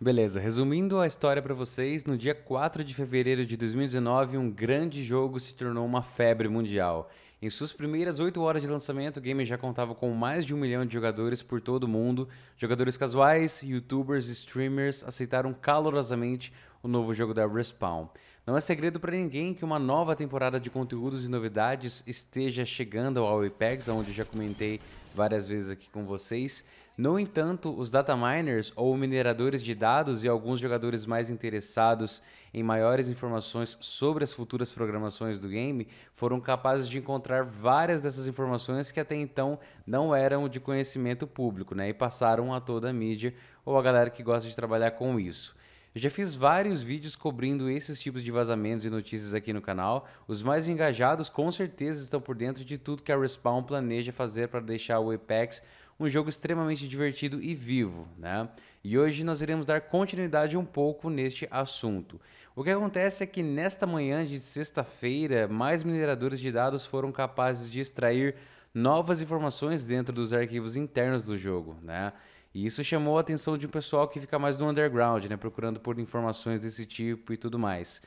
Beleza, resumindo a história para vocês, no dia 4 de fevereiro de 2019, um grande jogo se tornou uma febre mundial. Em suas primeiras 8 horas de lançamento, o game já contava com mais de um milhão de jogadores por todo o mundo. Jogadores casuais, youtubers e streamers aceitaram calorosamente o novo jogo da Respawn. Não é segredo para ninguém que uma nova temporada de conteúdos e novidades esteja chegando ao Apex, onde já comentei várias vezes aqui com vocês. No entanto, os data miners ou mineradores de dados e alguns jogadores mais interessados em maiores informações sobre as futuras programações do game foram capazes de encontrar várias dessas informações que até então não eram de conhecimento público, né? E passaram a toda a mídia ou a galera que gosta de trabalhar com isso. Eu já fiz vários vídeos cobrindo esses tipos de vazamentos e notícias aqui no canal. Os mais engajados com certeza estão por dentro de tudo que a Respawn planeja fazer para deixar o Apex um jogo extremamente divertido e vivo, né? E hoje nós iremos dar continuidade um pouco neste assunto. O que acontece é que nesta manhã de sexta-feira, mais mineradores de dados foram capazes de extrair novas informações dentro dos arquivos internos do jogo, né? E isso chamou a atenção de um pessoal que fica mais no underground, né, procurando por informações desse tipo e tudo mais.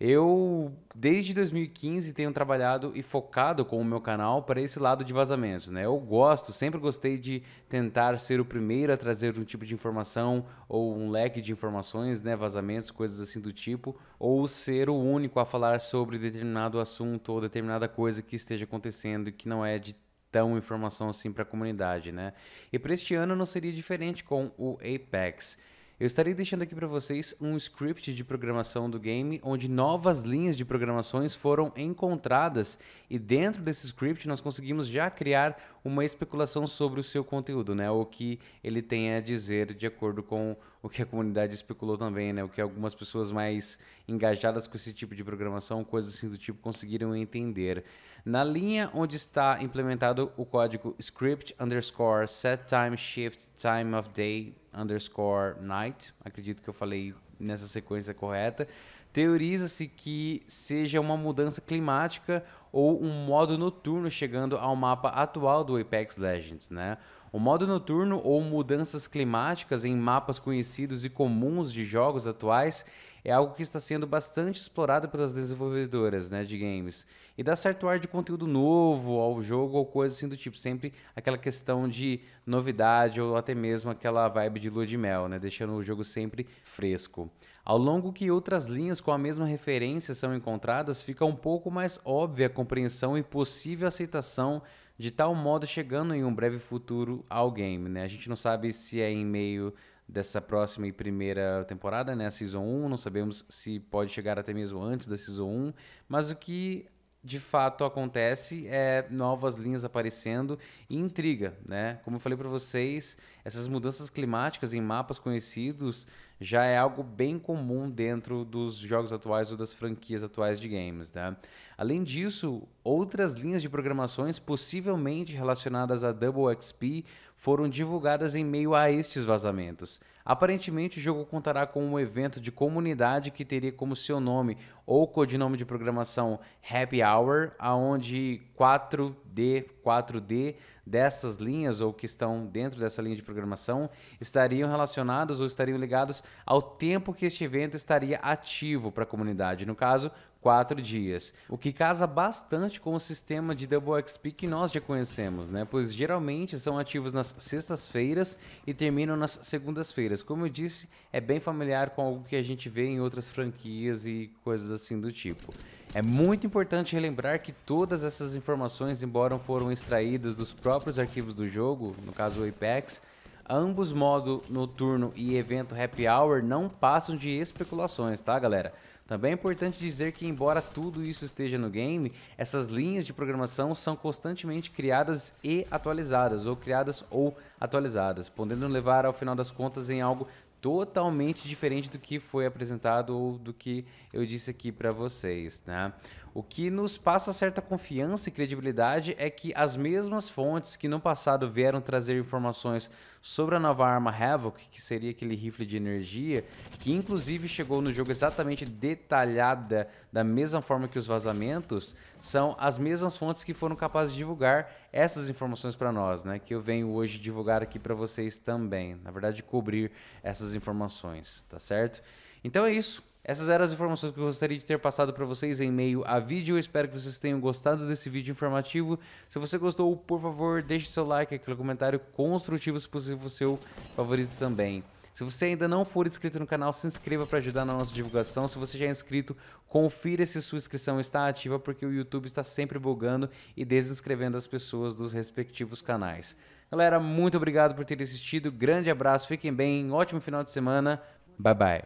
Eu, desde 2015, tenho trabalhado e focado com o meu canal para esse lado de vazamentos, né? Eu gosto, sempre gostei de tentar ser o primeiro a trazer um tipo de informação ou um leque de informações, né? Vazamentos, coisas assim do tipo, ou ser o único a falar sobre determinado assunto ou determinada coisa que esteja acontecendo e que não é de tão informação assim para a comunidade, né? E para este ano não seria diferente com o Apex. Eu estarei deixando aqui para vocês um script de programação do game onde novas linhas de programações foram encontradas e dentro desse script nós conseguimos já criar uma especulação sobre o seu conteúdo, né? O que ele tem a dizer de acordo com o que a comunidade especulou também, né? O que algumas pessoas mais engajadas com esse tipo de programação, coisas assim do tipo, conseguiram entender. Na linha onde está implementado o código script underscore set time shift time of day underscore night, acredito que eu falei nessa sequência correta, teoriza-se que seja uma mudança climática ou um modo noturno chegando ao mapa atual do Apex Legends, né? O modo noturno ou mudanças climáticas em mapas conhecidos e comuns de jogos atuais é algo que está sendo bastante explorado pelas desenvolvedoras né, de games. E dá certo ar de conteúdo novo ao jogo ou coisa assim do tipo. Sempre aquela questão de novidade ou até mesmo aquela vibe de lua de mel, né, deixando o jogo sempre fresco. Ao longo que outras linhas com a mesma referência são encontradas, fica um pouco mais óbvia a compreensão e possível aceitação de tal modo chegando em um breve futuro ao game. Né? A gente não sabe se é em meio dessa próxima e primeira temporada, né, a Season 1, não sabemos se pode chegar até mesmo antes da Season 1, mas o que de fato acontece é novas linhas aparecendo e intriga, né? Como eu falei para vocês, essas mudanças climáticas em mapas conhecidos já é algo bem comum dentro dos jogos atuais ou das franquias atuais de games, tá? Além disso, outras linhas de programações possivelmente relacionadas a Double XP foram divulgadas em meio a estes vazamentos. Aparentemente, o jogo contará com um evento de comunidade que teria como seu nome ou codinome de programação Happy Hour, aonde 4D, 4D dessas linhas ou que estão dentro dessa linha de programação estariam relacionados ou estariam ligados ao tempo que este evento estaria ativo para a comunidade. No caso, quatro dias. O que casa bastante com o sistema de Double XP que nós já conhecemos, né? Pois geralmente são ativos nas sextas-feiras e terminam nas segundas-feiras. Como eu disse, é bem familiar com algo que a gente vê em outras franquias e coisas assim do tipo. É muito importante relembrar que todas essas informações, embora foram extraídas dos próprios arquivos do jogo, no caso o Apex, ambos modo noturno e evento happy hour não passam de especulações, tá, galera? Também é importante dizer que, embora tudo isso esteja no game, essas linhas de programação são constantemente criadas e atualizadas, ou criadas ou atualizadas, podendo levar ao final das contas em algo totalmente diferente do que foi apresentado ou do que eu disse aqui para vocês, né? O que nos passa certa confiança e credibilidade é que as mesmas fontes que no passado vieram trazer informações sobre a nova arma Havoc, que seria aquele rifle de energia, que inclusive chegou no jogo exatamente detalhada da mesma forma que os vazamentos, são as mesmas fontes que foram capazes de divulgar essas informações para nós, né? Que eu venho hoje divulgar aqui para vocês também, na verdade cobrir essas informações, tá certo? Então é isso. Essas eram as informações que eu gostaria de ter passado para vocês em meio a vídeo. Eu espero que vocês tenham gostado desse vídeo informativo. Se você gostou, por favor, deixe seu like, aquele comentário construtivo, se possível, o seu favorito também. Se você ainda não for inscrito no canal, se inscreva para ajudar na nossa divulgação. Se você já é inscrito, confira se sua inscrição está ativa, porque o YouTube está sempre bugando e desinscrevendo as pessoas dos respectivos canais. Galera, muito obrigado por ter assistido. Grande abraço, fiquem bem, ótimo final de semana. Bye bye.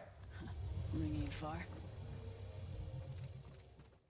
far.